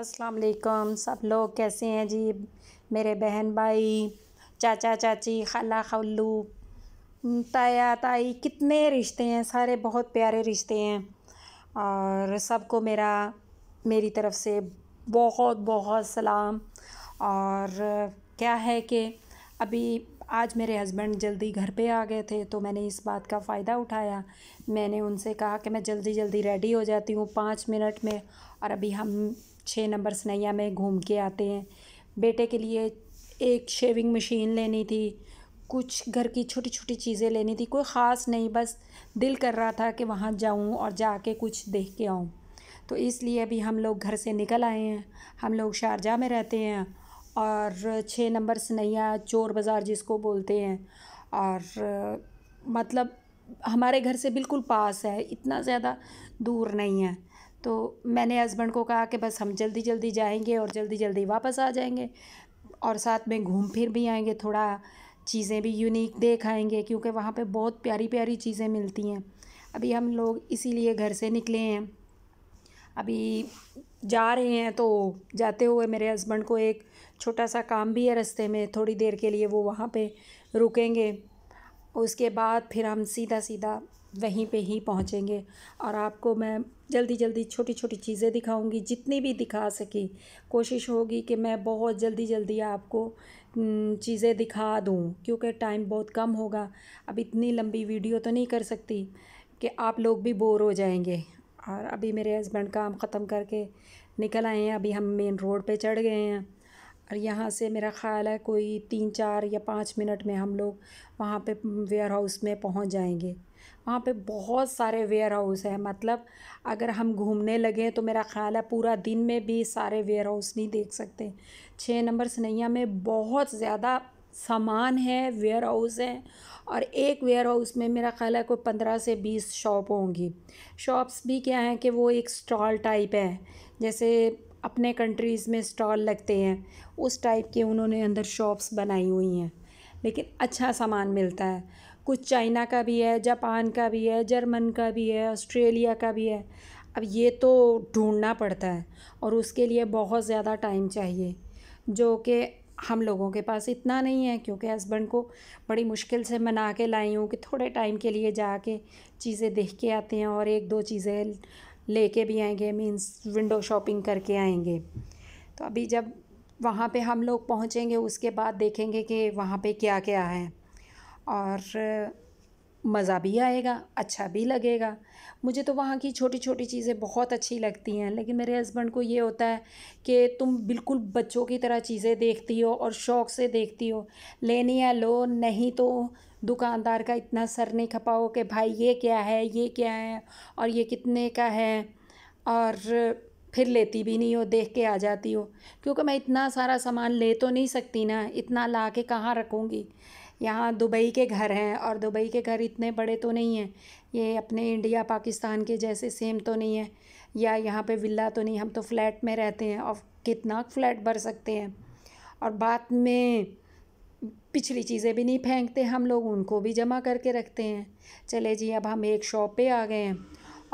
अस्सलाम वालेकुम सब लोग कैसे हैं जी मेरे बहन भाई चाचा चाची खाला खल्लू ताया ताई कितने रिश्ते हैं सारे बहुत प्यारे रिश्ते हैं और सबको मेरा मेरी तरफ़ से बहुत बहुत सलाम और क्या है कि अभी आज मेरे हस्बैंड जल्दी घर पे आ गए थे तो मैंने इस बात का फ़ायदा उठाया मैंने उनसे कहा कि मैं जल्दी जल्दी रेडी हो जाती हूँ पाँच मिनट में और अभी हम छः नंबर सनैया में घूम के आते हैं बेटे के लिए एक शेविंग मशीन लेनी थी कुछ घर की छोटी छोटी चीज़ें लेनी थी कोई ख़ास नहीं बस दिल कर रहा था कि वहाँ जाऊँ और जाके कुछ देख के आऊँ तो इसलिए अभी हम लोग घर से निकल आए हैं हम लोग शारजा में रहते हैं और छः नंबर सनैया चोर बाज़ार जिसको बोलते हैं और मतलब हमारे घर से बिल्कुल पास है इतना ज़्यादा दूर नहीं है तो मैंने हस्बैंड को कहा कि बस हम जल्दी जल्दी जाएंगे और जल्दी जल्दी वापस आ जाएंगे और साथ में घूम फिर भी आएंगे थोड़ा चीज़ें भी यूनिक देख आएंगे क्योंकि वहाँ पे बहुत प्यारी प्यारी चीज़ें मिलती हैं अभी हम लोग इसीलिए घर से निकले हैं अभी जा रहे हैं तो जाते हुए मेरे हस्बैंड को एक छोटा सा काम भी है रस्ते में थोड़ी देर के लिए वो वहाँ पर रुकेंगे उसके बाद फिर हम सीधा सीधा वहीं पे ही पहुँचेंगे और आपको मैं जल्दी जल्दी छोटी छोटी चीज़ें दिखाऊंगी जितनी भी दिखा सकी कोशिश होगी कि मैं बहुत जल्दी जल्दी आपको चीज़ें दिखा दूँ क्योंकि टाइम बहुत कम होगा अब इतनी लंबी वीडियो तो नहीं कर सकती कि आप लोग भी बोर हो जाएंगे और अभी मेरे हस्बैंड काम ख़त्म करके निकल आए हैं अभी हम मेन रोड पर चढ़ गए हैं और यहाँ से मेरा ख़्याल है कोई तीन चार या पाँच मिनट में हम लोग वहाँ पे वेयर हाउस में पहुँच जाएंगे वहाँ पे बहुत सारे वेयर हाउस हैं मतलब अगर हम घूमने लगे तो मेरा ख़्याल है पूरा दिन में भी सारे वेयर हाउस नहीं देख सकते छः नंबर सनैया में बहुत ज़्यादा सामान है वेयर हाउस हैं और एक वेयर हाउस में मेरा ख्याल है कोई पंद्रह से बीस शॉप होंगी शॉप्स भी क्या हैं कि वो एक स्टॉल टाइप है जैसे अपने कंट्रीज़ में स्टॉल लगते हैं उस टाइप के उन्होंने अंदर शॉप्स बनाई हुई हैं लेकिन अच्छा सामान मिलता है कुछ चाइना का भी है जापान का भी है जर्मन का भी है ऑस्ट्रेलिया का भी है अब ये तो ढूंढना पड़ता है और उसके लिए बहुत ज़्यादा टाइम चाहिए जो कि हम लोगों के पास इतना नहीं है क्योंकि हस्बैंड को बड़ी मुश्किल से मना के लाई हूँ कि थोड़े टाइम के लिए जाके चीज़ें देख के आते हैं और एक दो चीज़ें लेके भी आएंगे मीन्स विंडो शॉपिंग करके आएंगे तो अभी जब वहाँ पे हम लोग पहुँचेंगे उसके बाद देखेंगे कि वहाँ पे क्या क्या है और मज़ा भी आएगा अच्छा भी लगेगा मुझे तो वहाँ की छोटी छोटी चीज़ें बहुत अच्छी लगती हैं लेकिन मेरे हस्बैंड को ये होता है कि तुम बिल्कुल बच्चों की तरह चीज़ें देखती हो और शौक़ से देखती हो लेनी है लो नहीं तो दुकानदार का इतना सर नहीं खपाओ कि भाई ये क्या है ये क्या है और ये कितने का है और फिर लेती भी नहीं हो देख के आ जाती हो क्योंकि मैं इतना सारा सामान ले तो नहीं सकती ना इतना ला के कहाँ रखूँगी यहाँ दुबई के घर हैं और दुबई के घर इतने बड़े तो नहीं हैं ये अपने इंडिया पाकिस्तान के जैसे सेम तो नहीं है या यहाँ पे विला तो नहीं हम तो फ्लैट में रहते हैं और कितना फ्लैट भर सकते हैं और बाद में पिछली चीज़ें भी नहीं फेंकते हम लोग उनको भी जमा करके रखते हैं चले जी अब हम एक शॉप पे आ गए हैं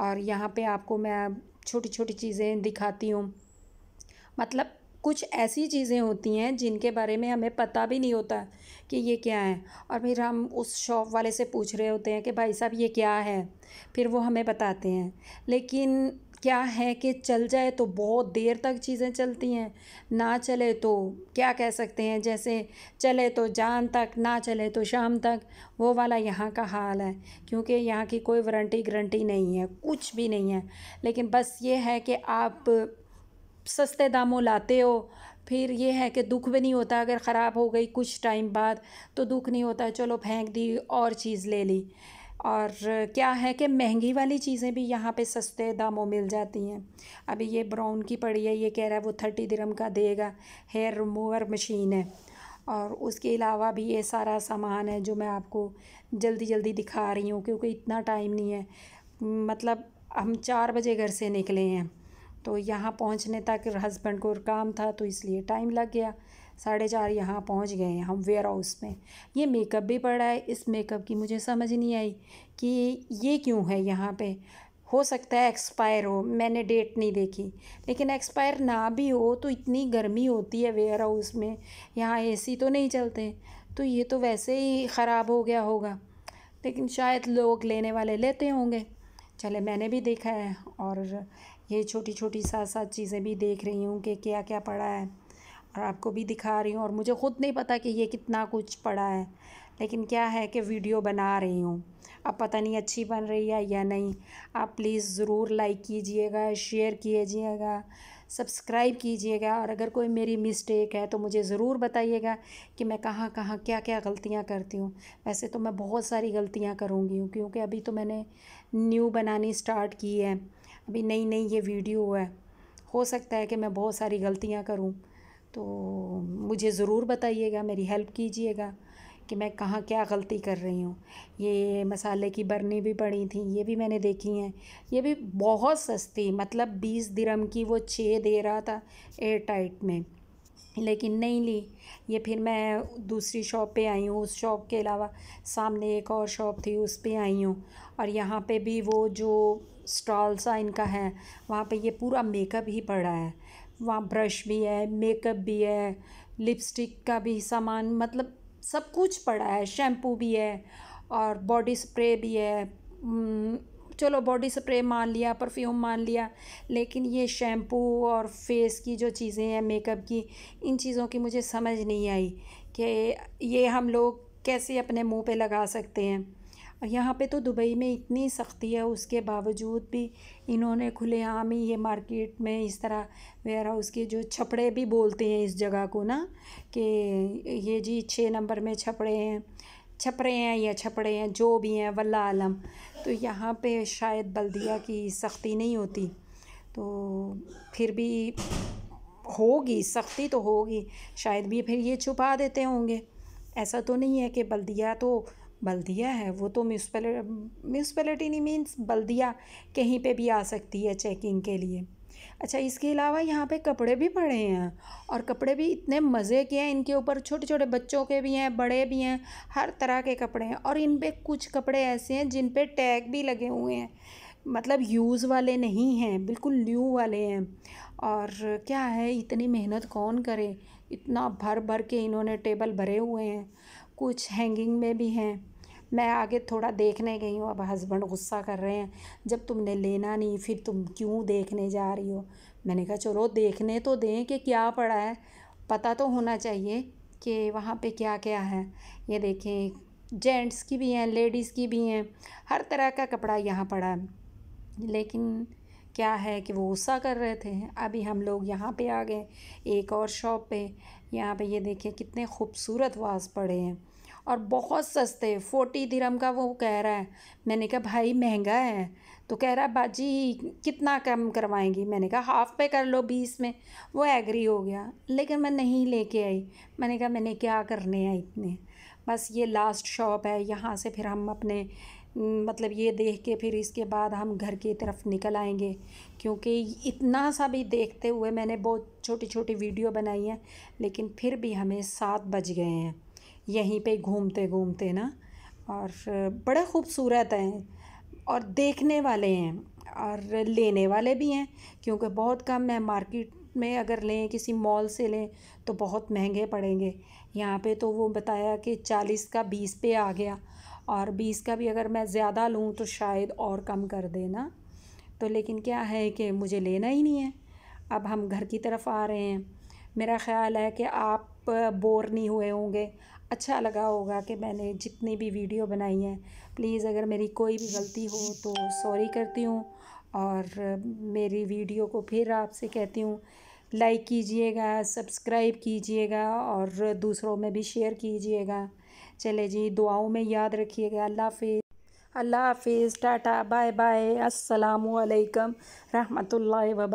और यहाँ पे आपको मैं छोटी छोटी चीज़ें दिखाती हूँ मतलब कुछ ऐसी चीज़ें होती हैं जिनके बारे में हमें पता भी नहीं होता कि ये क्या है और फिर हम उस शॉप वाले से पूछ रहे होते हैं कि भाई साहब ये क्या है फिर वो हमें बताते हैं लेकिन क्या है कि चल जाए तो बहुत देर तक चीज़ें चलती हैं ना चले तो क्या कह सकते हैं जैसे चले तो जान तक ना चले तो शाम तक वो वाला यहाँ का हाल है क्योंकि यहाँ की कोई वारंटी गारंटी नहीं है कुछ भी नहीं है लेकिन बस ये है कि आप सस्ते दामों लाते हो फिर ये है कि दुख भी नहीं होता अगर ख़राब हो गई कुछ टाइम बाद तो दुख नहीं होता चलो फेंक दी और चीज़ ले ली और क्या है कि महंगी वाली चीज़ें भी यहाँ पे सस्ते दामों मिल जाती हैं अभी ये ब्राउन की पड़ी है ये कह रहा है वो थर्टी दिरम का देगा हेयर रिमूवर मशीन है और उसके अलावा भी ये सारा सामान है जो मैं आपको जल्दी जल्दी दिखा रही हूँ क्योंकि इतना टाइम नहीं है मतलब हम चार बजे घर से निकले हैं तो यहाँ पहुँचने तक हस्बैंड को काम था तो इसलिए टाइम लग गया साढ़े चार यहाँ पहुँच गए हैं हम वेयर हाउस में ये मेकअप भी पड़ा है इस मेकअप की मुझे समझ नहीं आई कि ये क्यों है यहाँ पे हो सकता है एक्सपायर हो मैंने डेट नहीं देखी लेकिन एक्सपायर ना भी हो तो इतनी गर्मी होती है वेयर हाउस में यहाँ ए तो नहीं चलते तो ये तो वैसे ही ख़राब हो गया होगा लेकिन शायद लोग लेने वाले लेते होंगे चले मैंने भी देखा है और ये छोटी छोटी साथ साथ चीज़ें भी देख रही हूँ कि क्या क्या पड़ा है और आपको भी दिखा रही हूँ और मुझे ख़ुद नहीं पता कि ये कितना कुछ पड़ा है लेकिन क्या है कि वीडियो बना रही हूँ अब पता नहीं अच्छी बन रही है या नहीं आप प्लीज़ ज़रूर लाइक कीजिएगा शेयर कीजिएगा सब्सक्राइब कीजिएगा और अगर कोई मेरी मिस्टेक है तो मुझे ज़रूर बताइएगा कि मैं कहाँ कहाँ क्या क्या गलतियाँ करती हूँ वैसे तो मैं बहुत सारी गलतियाँ करूँगी क्योंकि अभी तो मैंने न्यू बनानी स्टार्ट की है अभी नई नई ये वीडियो है हो सकता है कि मैं बहुत सारी गलतियाँ करूँ तो मुझे ज़रूर बताइएगा मेरी हेल्प कीजिएगा कि मैं कहाँ क्या गलती कर रही हूँ ये मसाले की बर्नी भी पड़ी थी ये भी मैंने देखी हैं ये भी बहुत सस्ती मतलब बीस दिरम की वो छः दे रहा था एयर टाइट में लेकिन नहीं ली ये फिर मैं दूसरी शॉप पे आई हूँ उस शॉप के अलावा सामने एक और शॉप थी उस पे आई हूँ और यहाँ पे भी वो जो स्टॉल सा इनका है वहाँ पे ये पूरा मेकअप ही पड़ा है वहाँ ब्रश भी है मेकअप भी है लिपस्टिक का भी सामान मतलब सब कुछ पड़ा है शैम्पू भी है और बॉडी स्प्रे भी है हम्म, चलो बॉडी स्प्रे मान लिया परफ्यूम मान लिया लेकिन ये शैम्पू और फेस की जो चीज़ें हैं मेकअप की इन चीज़ों की मुझे समझ नहीं आई कि ये हम लोग कैसे अपने मुंह पे लगा सकते हैं और यहाँ पे तो दुबई में इतनी सख्ती है उसके बावजूद भी इन्होंने खुलेआम ही ये मार्केट में इस तरह वेयर हाउस के जो छपड़े भी बोलते हैं इस जगह को ना कि ये जी छः नंबर में छपड़े हैं छपरे हैं या छपड़े हैं जो भी हैं वल्ला आलम तो यहाँ पे शायद बल्दिया की सख्ती नहीं होती तो फिर भी होगी सख्ती तो होगी शायद भी फिर ये छुपा देते होंगे ऐसा तो नहीं है कि बल्दिया तो बल्दिया है वो तो म्यूनसपैलिटी नहीं मीन्स बल्दिया कहीं पे भी आ सकती है चेकिंग के लिए अच्छा इसके अलावा यहाँ पे कपड़े भी पड़े हैं और कपड़े भी इतने मज़े के हैं इनके ऊपर छोटे छोटे बच्चों के भी हैं बड़े भी हैं हर तरह के कपड़े हैं और इन पर कुछ कपड़े ऐसे हैं जिन पर टैग भी लगे हुए हैं मतलब यूज़ वाले नहीं हैं बिल्कुल न्यू वाले हैं और क्या है इतनी मेहनत कौन करे इतना भर भर के इन्होंने टेबल भरे हुए हैं कुछ हैंगिंग में भी हैं मैं आगे थोड़ा देखने गई हूँ अब हस्बैंड गुस्सा कर रहे हैं जब तुमने लेना नहीं फिर तुम क्यों देखने जा रही हो मैंने कहा चलो देखने तो दें कि क्या पड़ा है पता तो होना चाहिए कि वहाँ पे क्या क्या है ये देखें जेंट्स की भी हैं लेडीज़ की भी हैं हर तरह का कपड़ा यहाँ पड़ा है लेकिन क्या है कि वो गुस्सा कर रहे थे अभी हम लोग यहाँ पे आ गए एक और शॉप पे यहाँ पे ये देखिए कितने खूबसूरत वास पड़े हैं और बहुत सस्ते फोर्टी दिरम का वो कह रहा है मैंने कहा भाई महंगा है तो कह रहा है बाजी कितना कम करवाएंगी मैंने कहा हाफ़ पे कर लो बीस में वो एग्री हो गया लेकिन मैं नहीं लेके आई मैंने कहा मैंने क्या करने हैं इतने बस ये लास्ट शॉप है यहाँ से फिर हम अपने मतलब ये देख के फिर इसके बाद हम घर की तरफ निकल आएंगे क्योंकि इतना सा भी देखते हुए मैंने बहुत छोटी छोटी वीडियो बनाई हैं लेकिन फिर भी हमें सात बज गए हैं यहीं पे घूमते घूमते ना और बड़ा खूबसूरत हैं और देखने वाले हैं और लेने वाले भी हैं क्योंकि बहुत कम है मार्केट में अगर लें किसी मॉल से लें तो बहुत महंगे पड़ेंगे यहाँ पे तो वो बताया कि चालीस का बीस पे आ गया और बीस का भी अगर मैं ज़्यादा लूँ तो शायद और कम कर देना तो लेकिन क्या है कि मुझे लेना ही नहीं है अब हम घर की तरफ आ रहे हैं मेरा ख़्याल है कि आप बोर नहीं हुए होंगे अच्छा लगा होगा कि मैंने जितनी भी वीडियो बनाई हैं प्लीज़ अगर मेरी कोई भी गलती हो तो सॉरी करती हूँ और मेरी वीडियो को फिर आपसे कहती हूँ लाइक कीजिएगा सब्सक्राइब कीजिएगा और दूसरों में भी शेयर कीजिएगा चले जी दुआओं में याद रखिएगा अल्लाह हाफिज़ अल्लाह हाफिज़ टाटा बाय बाय अस्सलाम वालेकुम रहमतुल्लाहि व